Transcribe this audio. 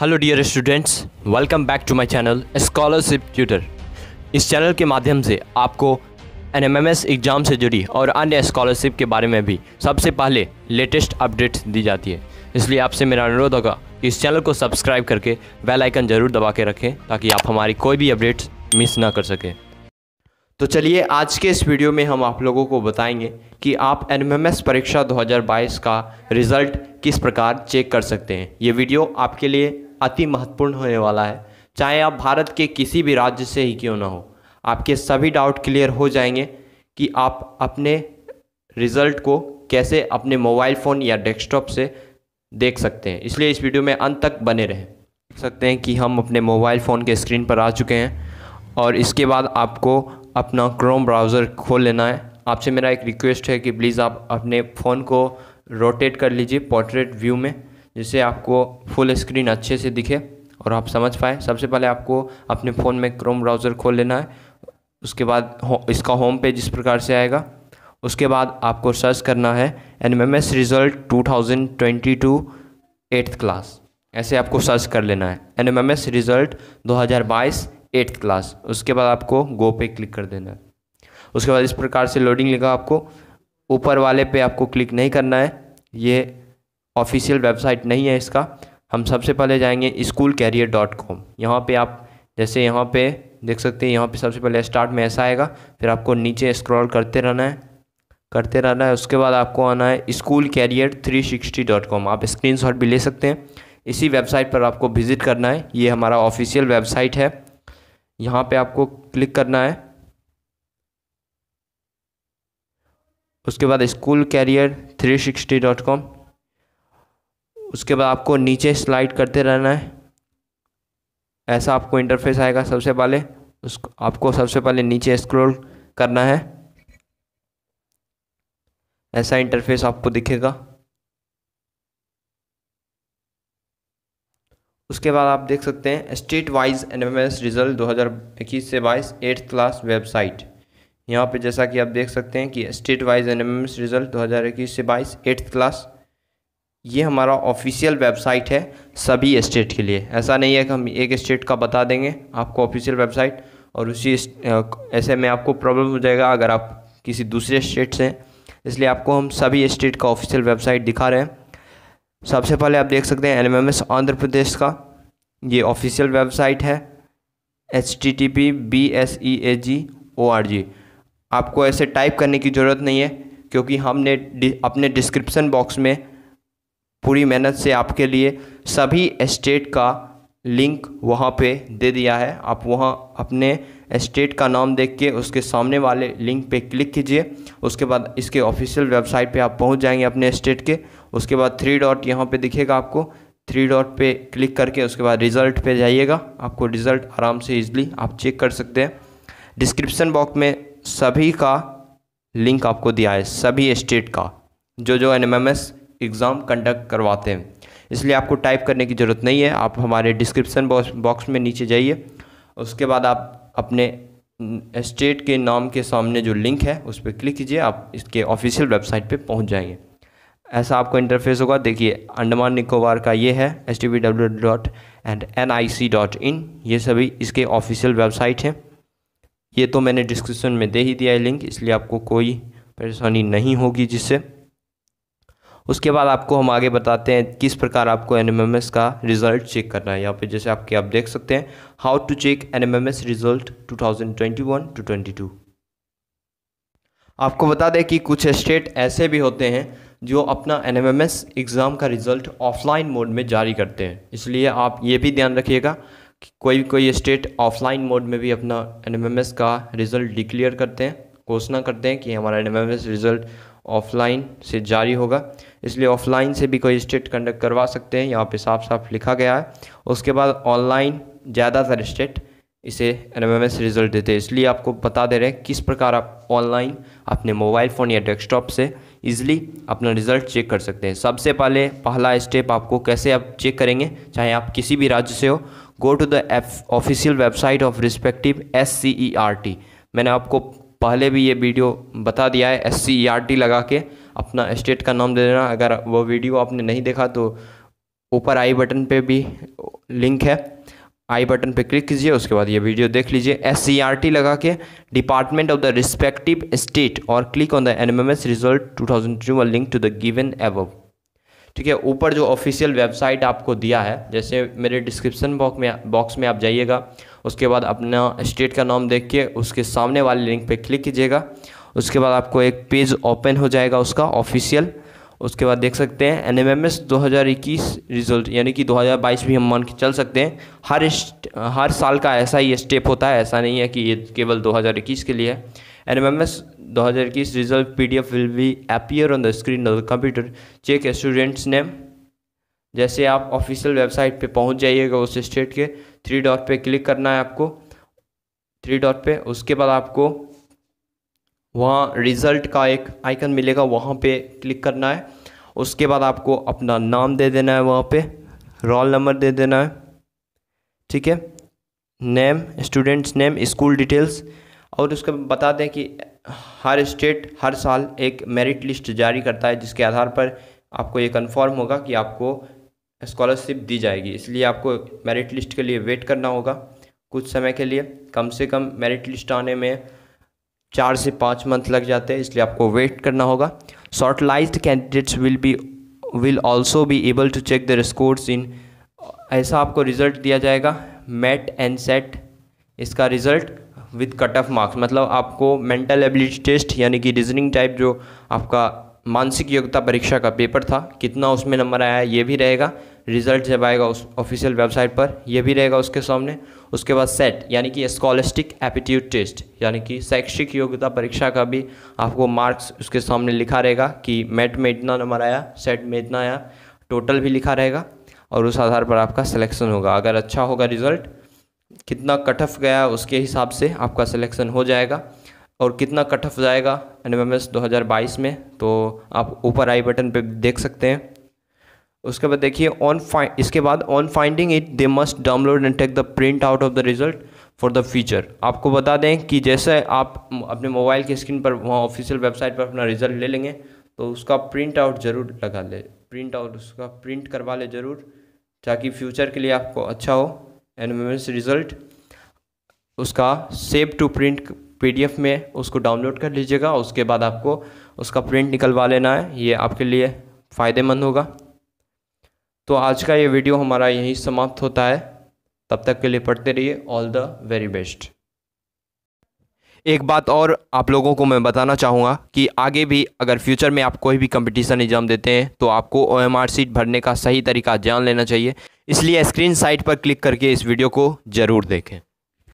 hello dear students welcome back to my channel Scholarship Tutor इस चैनल के माध्यम से आपको एन एम एग्ज़ाम से जुड़ी और अन्य स्कॉलरशिप के बारे में भी सबसे पहले लेटेस्ट अपडेट्स दी जाती है इसलिए आपसे मेरा अनुरोध होगा कि इस चैनल को सब्सक्राइब करके बेल आइकन ज़रूर दबा के रखें ताकि आप हमारी कोई भी अपडेट्स मिस ना कर सकें तो चलिए आज के इस वीडियो में हम आप लोगों को बताएंगे कि आप एन परीक्षा 2022 का रिज़ल्ट किस प्रकार चेक कर सकते हैं ये वीडियो आपके लिए अति महत्वपूर्ण होने वाला है चाहे आप भारत के किसी भी राज्य से ही क्यों ना हो आपके सभी डाउट क्लियर हो जाएंगे कि आप अपने रिज़ल्ट को कैसे अपने मोबाइल फ़ोन या डेस्कटॉप से देख सकते हैं इसलिए इस वीडियो में अंत तक बने रहें देख सकते हैं कि हम अपने मोबाइल फ़ोन के स्क्रीन पर आ चुके हैं और इसके बाद आपको अपना क्रोम ब्राउज़र खोल लेना है आपसे मेरा एक रिक्वेस्ट है कि प्लीज़ आप अपने फ़ोन को रोटेट कर लीजिए पोर्ट्रेट व्यू में जिससे आपको फुल स्क्रीन अच्छे से दिखे और आप समझ पाए सबसे पहले आपको अपने फ़ोन में क्रोम ब्राउज़र खोल लेना है उसके बाद हो, इसका होम पेज इस प्रकार से आएगा उसके बाद आपको सर्च करना है N M S result two thousand twenty two eighth class ऐसे आपको सर्च कर लेना है N M M S result दो हज़ार बाईस एट्थ क्लास उसके बाद आपको गो पे क्लिक कर देना है उसके बाद इस प्रकार से लोडिंग लेगा आपको ऊपर वाले पे आपको क्लिक नहीं करना है ये ऑफिशियल वेबसाइट नहीं है इसका हम सबसे पहले जाएंगे स्कूल कैरियर डॉट कॉम यहाँ पर आप जैसे यहाँ पे देख सकते हैं यहाँ पे सबसे पहले स्टार्ट में ऐसा आएगा फिर आपको नीचे स्क्रॉल करते रहना है करते रहना है उसके बाद आपको आना है school career three sixty dot com आप स्क्रीन शॉट भी ले सकते हैं इसी वेबसाइट पर आपको विज़िट करना है ये हमारा ऑफिशियल वेबसाइट है यहाँ पर आपको क्लिक करना है उसके बाद school career three sixty dot com उसके बाद आपको नीचे स्लाइड करते रहना है ऐसा आपको इंटरफेस आएगा सबसे पहले उसको आपको सबसे पहले नीचे स्क्रॉल करना है ऐसा इंटरफेस आपको दिखेगा उसके बाद आप देख सकते हैं state wise N M S result दो हज़ार इक्कीस से बाईस एट्थ क्लास वेबसाइट यहाँ पे जैसा कि आप देख सकते हैं कि state wise N M S result दो हज़ार इक्कीस से बाईस एट्थ क्लास ये हमारा ऑफिशियल वेबसाइट है सभी स्टेट के लिए ऐसा नहीं है कि हम एक स्टेट का बता देंगे आपको ऑफिशियल वेबसाइट और उसी ऐसे में आपको प्रॉब्लम हो जाएगा अगर आप किसी दूसरे स्टेट से इसलिए आपको हम सभी स्टेट का ऑफिशियल वेबसाइट दिखा रहे हैं सबसे पहले आप देख सकते हैं एल एम आंध्र प्रदेश का ये ऑफिशियल वेबसाइट है H T T P B S E A G O R G आपको ऐसे टाइप करने की ज़रूरत नहीं है क्योंकि हमने अपने डिस्क्रिप्सन बॉक्स में पूरी मेहनत से आपके लिए सभी स्टेट का लिंक वहाँ पे दे दिया है आप वहाँ अपने स्टेट का नाम देख के उसके सामने वाले लिंक पे क्लिक कीजिए उसके बाद इसके ऑफिशियल वेबसाइट पे आप पहुँच जाएंगे अपने स्टेट के उसके बाद थ्री डॉट यहाँ पे दिखेगा आपको थ्री डॉट पे क्लिक करके उसके बाद रिज़ल्ट पे जाइएगा आपको रिज़ल्ट आराम से ईजिली आप चेक कर सकते हैं डिस्क्रिप्सन बॉक्स में सभी का लिंक आपको दिया है सभी स्टेट का जो जो एन एग्ज़ाम कंडक्ट करवाते हैं इसलिए आपको टाइप करने की ज़रूरत नहीं है आप हमारे डिस्क्रिप्सन बॉक्स में नीचे जाइए उसके बाद आप अपने स्टेट के नाम के सामने जो लिंक है उस पर क्लिक कीजिए आप इसके ऑफिशियल वेबसाइट पे पहुंच जाएंगे ऐसा आपको इंटरफेस होगा देखिए अंडमान निकोबार का ये है S T B W dot and N I C dot in ये सभी इसके ऑफिशियल वेबसाइट हैं ये तो मैंने डिस्क्रिप्शन में दे ही दिया है लिंक इसलिए आपको कोई परेशानी नहीं होगी जिससे उसके बाद आपको हम आगे बताते हैं किस प्रकार आपको एन का रिजल्ट चेक करना है यहाँ पे जैसे आपके आप देख सकते हैं how to check N result 2021 to 22 आपको बता दें कि कुछ स्टेट ऐसे भी होते हैं जो अपना एन एग्ज़ाम का रिज़ल्ट ऑफलाइन मोड में जारी करते हैं इसलिए आप ये भी ध्यान रखिएगा कि कोई कोई स्टेट ऑफलाइन मोड में भी अपना एन का रिज़ल्ट डिक्लेयर करते हैं घोषणा करते हैं कि हमारा एन रिज़ल्ट ऑफलाइन से जारी होगा इसलिए ऑफलाइन से भी कोई स्टेट कंडक्ट करवा सकते हैं यहाँ पे साफ साफ लिखा गया है उसके बाद ऑनलाइन ज़्यादातर स्टेट इसे एन रिज़ल्ट देते हैं इसलिए आपको बता दे रहे हैं किस प्रकार आप ऑनलाइन अपने मोबाइल फ़ोन या डेस्कटॉप से ईजिली अपना रिज़ल्ट चेक कर सकते हैं सबसे पहले पहला स्टेप आपको कैसे आप चेक करेंगे चाहे आप किसी भी राज्य से हो go to the official website of respective S मैंने आपको पहले भी ये वीडियो बता दिया है S C E e R T लगा के अपना स्टेट का नाम दे देना अगर वो वीडियो आपने नहीं देखा तो ऊपर आई बटन पे भी लिंक है आई बटन पे क्लिक कीजिए उसके बाद ये वीडियो देख लीजिए एस सी आर टी लगा के department of the respective state और click on the N result two thousand two link to the given above ठीक है ऊपर जो ऑफिशियल वेबसाइट आपको दिया है जैसे मेरे डिस्क्रिप्शन बॉक्स में बॉक्स में आप जाइएगा उसके बाद अपना स्टेट का नाम देख के उसके सामने वाले लिंक पे क्लिक कीजिएगा उसके बाद आपको एक पेज ओपन हो जाएगा उसका ऑफिशियल उसके बाद देख सकते हैं एन एम एम एस दो हज़ार इक्कीस रिजल्ट यानी कि दो हज़ार बाईस भी हम मान के चल सकते हैं हर हर साल का ऐसा ही स्टेप होता है ऐसा नहीं है कि ये केवल दो हज़ार इक्कीस के लिए है एन एम एम एस दो हज़ार इक्कीस result P D F will be appear on the screen of the computer check students name जैसे आप ऑफिशियल वेबसाइट पे पहुंच जाइएगा उस स्टेट के थ्री डॉट पे क्लिक करना है आपको थ्री डॉट पे उसके बाद आपको वहाँ रिज़ल्ट का एक आइकन मिलेगा वहाँ पे क्लिक करना है उसके बाद आपको अपना नाम दे देना है वहाँ पे रोल नंबर दे देना है ठीक है name students name school details और उसके बता दें कि हर स्टेट हर साल एक मेरिट लिस्ट जारी करता है जिसके आधार पर आपको ये कंफर्म होगा कि आपको स्कॉलरशिप दी जाएगी इसलिए आपको मेरिट लिस्ट के लिए वेट करना होगा कुछ समय के लिए कम से कम मेरिट लिस्ट आने में चार से पाँच मंथ लग जाते हैं इसलिए आपको वेट करना होगा shortlisted candidates will be will also be able to check the scores in ऐसा आपको रिजल्ट दिया जाएगा मेट एंड सेट इसका result with cut off marks मतलब आपको मेंटल एबिलिटी टेस्ट यानी कि रीजनिंग टाइप जो आपका मानसिक योग्यता परीक्षा का पेपर था कितना उसमें नंबर आया ये भी रहेगा रिजल्ट जब आएगा उस ऑफिशियल वेबसाइट पर यह भी रहेगा उसके सामने उसके बाद सेट यानी कि स्कॉलिस्टिक एप्टीट्यूड टेस्ट यानी कि शैक्षिक योग्यता परीक्षा का भी आपको मार्क्स उसके सामने लिखा रहेगा कि मेट में इतना नंबर आया सेट में इतना आया टोटल भी लिखा रहेगा और उस आधार पर आपका सिलेक्शन होगा अगर अच्छा होगा रिजल्ट कितना कट ऑफ गया उसके हिसाब से आपका सिलेक्शन हो जाएगा और कितना कट ऑफ जाएगा एन एम एस दो हज़ार बाईस में तो आप ऊपर आई बटन पर देख सकते हैं उसके बाद देखिए ऑन इसके बाद on finding it they must download and take the print out of the result for the future आपको बता दें कि जैसे आप अपने मोबाइल की स्क्रीन पर वहाँ ऑफिशियल वेबसाइट पर अपना रिजल्ट ले लेंगे तो उसका प्रिंट आउट ज़रूर लगा ले प्रिंट आउट उसका प्रिंट करवा ले ज़रूर ताकि फ्यूचर के लिए आपको अच्छा हो एंड रिजल्ट उसका सेव टू प्रिंट पीडीएफ में उसको डाउनलोड कर लीजिएगा उसके बाद आपको उसका प्रिंट निकलवा लेना है ये आपके लिए फ़ायदेमंद होगा तो आज का ये वीडियो हमारा यहीं समाप्त होता है तब तक के लिए पढ़ते रहिए ऑल द वेरी बेस्ट एक बात और आप लोगों को मैं बताना चाहूँगा कि आगे भी अगर फ्यूचर में आप कोई भी कंपटीशन एग्ज़ाम देते हैं तो आपको ओ एम आर सीट भरने का सही तरीका जान लेना चाहिए इसलिए स्क्रीन साइट पर क्लिक करके इस वीडियो को ज़रूर देखें